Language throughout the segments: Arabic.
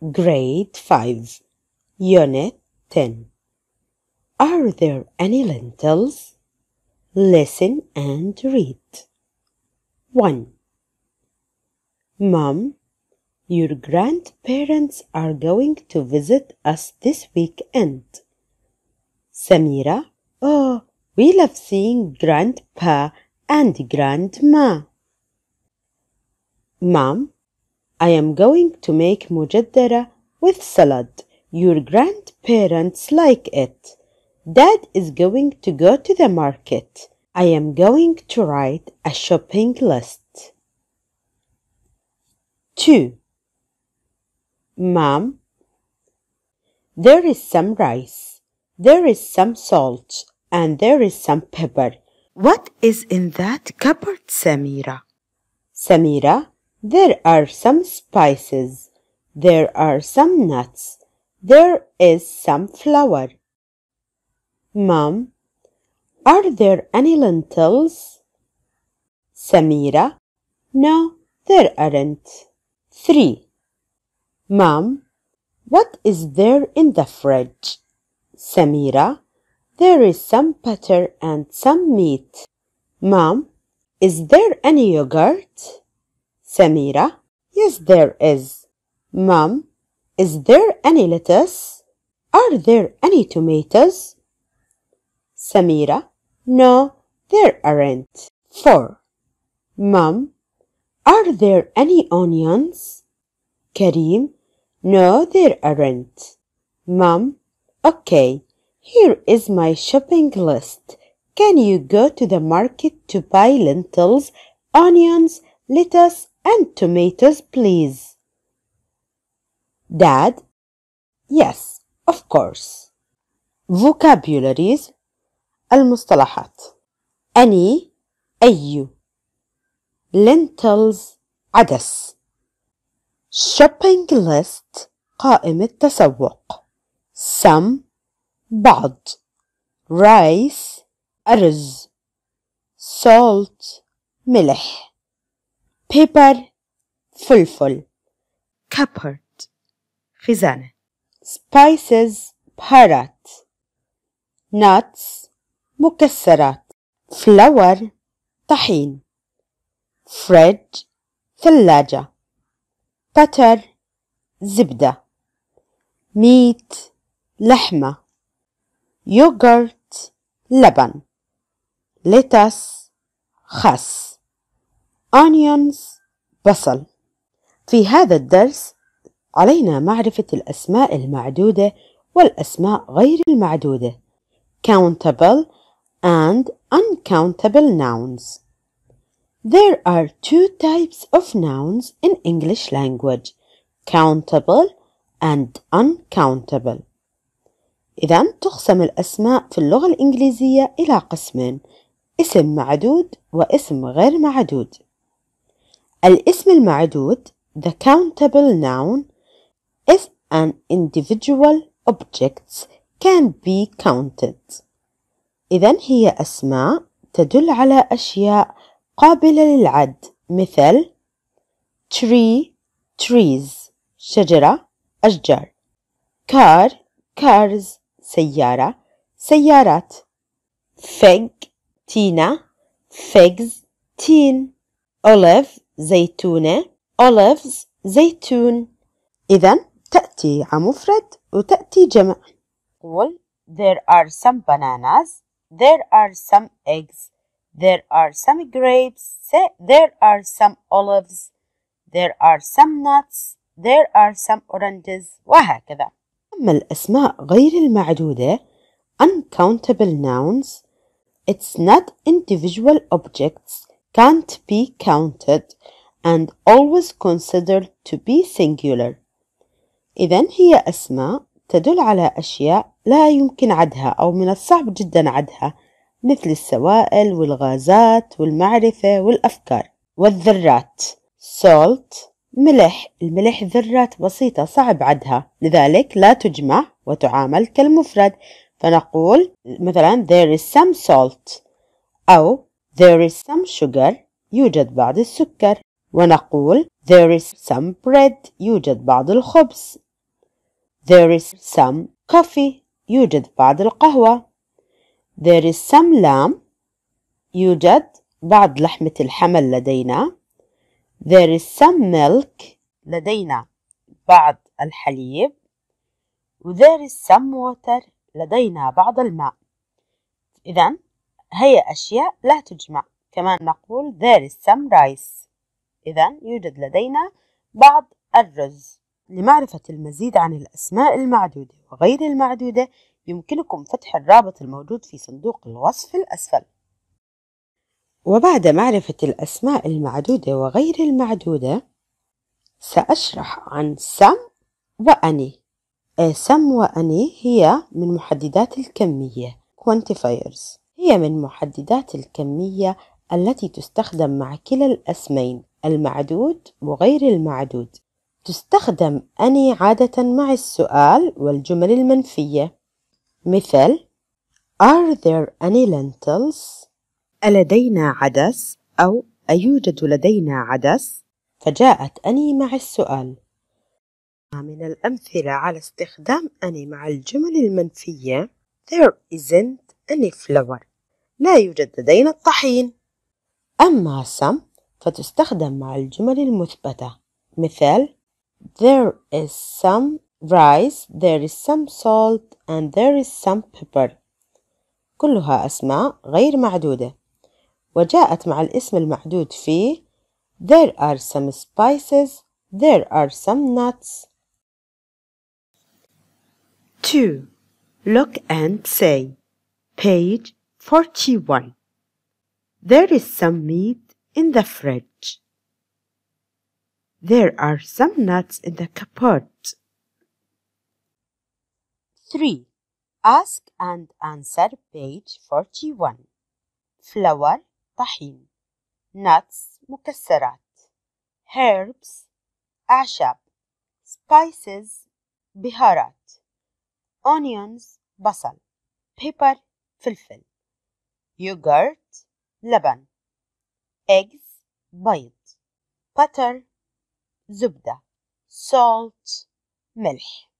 Grade 5, Unit 10. Are there any lentils? Listen and read. 1. Mom, your grandparents are going to visit us this weekend. Samira, oh, we love seeing Grandpa and Grandma. Mom, I am going to make mujaddara with salad. Your grandparents like it. Dad is going to go to the market. I am going to write a shopping list. 2. Mom, there is some rice, there is some salt, and there is some pepper. What is in that cupboard, Samira? Samira, there are some spices. There are some nuts. There is some flour. Mom, are there any lentils? Samira, no, there aren't. 3. Mom, what is there in the fridge? Samira, there is some butter and some meat. Mom, is there any yogurt? Samira. Yes, there is. Mum, is there any lettuce? Are there any tomatoes? Samira. No, there aren't. 4. Mum, are there any onions? Karim. No, there aren't. Mum, okay, here is my shopping list. Can you go to the market to buy lentils, onions, lettuce, and tomatoes, please? Dad, yes, of course. Vocabularies, المصطلحات. Any, أي. Lentils, عدس. Shopping list, قائمة تسوق. Some, بعض. Rice, أرز. Salt, ملح. بيبر فلفل cupboard خزانة spices بهارات nuts مكسرات flour طحين fridge ثلاجة butter زبدة ميت لحمة يوغرت لبن lettuce خس onions بصل في هذا الدرس علينا معرفة الأسماء المعدودة والأسماء غير المعدودة countable and uncountable nouns There are two types of nouns in English language countable and uncountable إذا تقسم الأسماء في اللغة الإنجليزية إلى قسمين اسم معدود واسم غير معدود الاسم المعدود the countable noun if an individual object can be counted إذا هي أسماء تدل على أشياء قابلة للعد مثل tree trees شجرة أشجار car cars سيارة سيارات fig تينة figs تين olive زيتونة olives زيتون إذا تأتي مفرد وتأتي جمع قول There are some bananas There are some eggs There are some grapes There are some olives There are some nuts There are some oranges وهكذا أما الأسماء غير المعدودة uncountable nouns It's not individual objects can't be counted and always considered to be singular إذا هي أسماء تدل على أشياء لا يمكن عدها أو من الصعب جدا عدها مثل السوائل والغازات والمعرفة والأفكار والذرات salt ملح الملح ذرات بسيطة صعب عدها لذلك لا تجمع وتعامل كالمفرد فنقول مثلا there is some salt أو There is some sugar يوجد بعض السكر ونقول There is some bread يوجد بعض الخبز There is some coffee يوجد بعض القهوة There is some lamb يوجد بعض لحمة الحمل لدينا There is some milk لدينا بعض الحليب و there is some water لدينا بعض الماء إذن هي أشياء لا تجمع كمان نقول there is some rice إذا يوجد لدينا بعض الرز لمعرفة المزيد عن الأسماء المعدودة وغير المعدودة يمكنكم فتح الرابط الموجود في صندوق الوصف الأسفل وبعد معرفة الأسماء المعدودة وغير المعدودة سأشرح عن سم وأني سم وأني هي من محددات الكمية quantifiers هي من محددات الكمية التي تستخدم مع كلا الأسمين المعدود وغير المعدود تستخدم أني عادة مع السؤال والجمل المنفية مثل Are there any lentils؟ ألدينا عدس؟ أو أيوجد لدينا عدس؟ فجاءت أني مع السؤال من الأمثلة على استخدام أني مع الجمل المنفية There isn't any flower لا يوجد لدينا الطحين أما some فتستخدم مع الجمل المثبتة مثال There is some rice, there is some salt, and there is some pepper كلها أسماء غير معدودة وجاءت مع الاسم المعدود فيه There are some spices, there are some nuts 2. Look and say Page 41. There is some meat in the fridge. There are some nuts in the cupboard. 3. Ask and answer page 41. Flour, tahin, Nuts, mukasserat, Herbs, ashab, Spices, biharat. Onions, basal, Pepper, filfil. يوغرت لبن eggs بيض butter زبدة salt ملح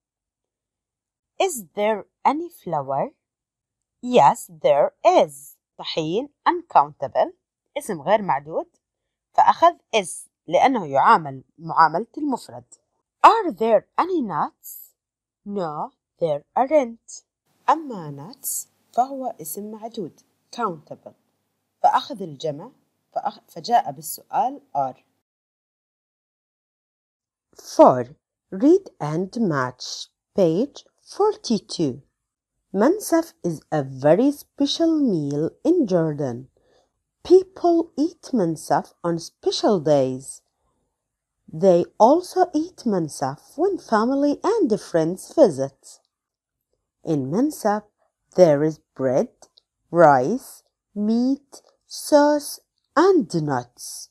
Is there any flour Yes, there is. طحين uncountable اسم غير معدود فأخذ is لأنه يعامل معاملة المفرد. Are there any nuts? No, there aren't. أما nuts فهو اسم معدود countable فأخذ الجمع فأخ... فجاء بالسؤال are For Read and match page 42 Mansaf is a very special meal in Jordan. People eat mansaf on special days. They also eat mansaf when family and friends visit. In mansaf, there is bread, rice, meat, sauce, and nuts.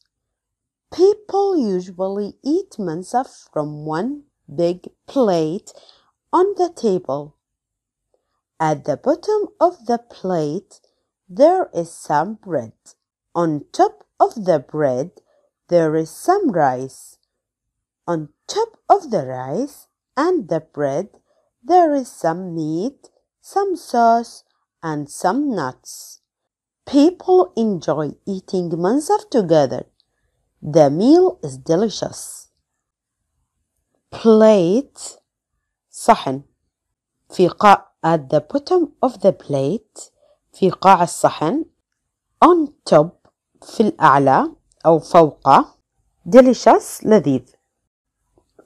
People usually eat mansaf from one big plate on the table. At the bottom of the plate, there is some bread. On top of the bread, there is some rice. On top of the rice and the bread, there is some meat, some sauce, and some nuts. People enjoy eating mansaf together. The meal is delicious. Plate صحن في قاع at the bottom of the plate في قاع الصحن on top في الأعلى أو فوقه delicious لذيذ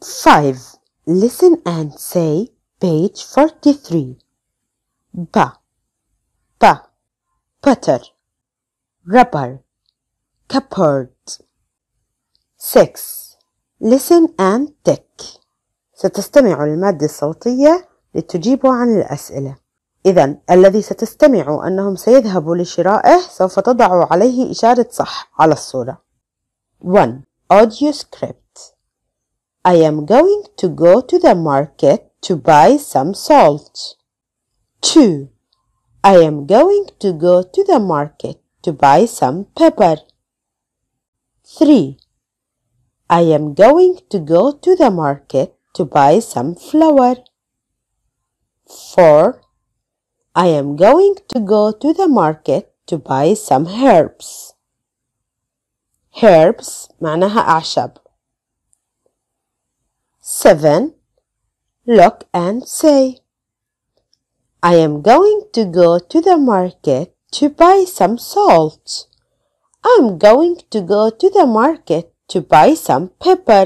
5 listen and say page 43 ba با butter rubber cupboard six listen and tick ستستمع للمادة الصوتية لتجيب عن الأسئلة إذا الذي ستستمع أنهم سيذهبوا لشرائه سوف تضع عليه إشارة صح على الصورة 1. Audio script I am going to go to the market to buy some salt 2. I am going to go to the market to buy some pepper. 3. I am going to go to the market to buy some flour. 4. I am going to go to the market to buy some herbs. Herbs معناها أعشاب. 7. Look and say I am going to go to the market to buy some salt. I'm going to go to the market to buy some pepper.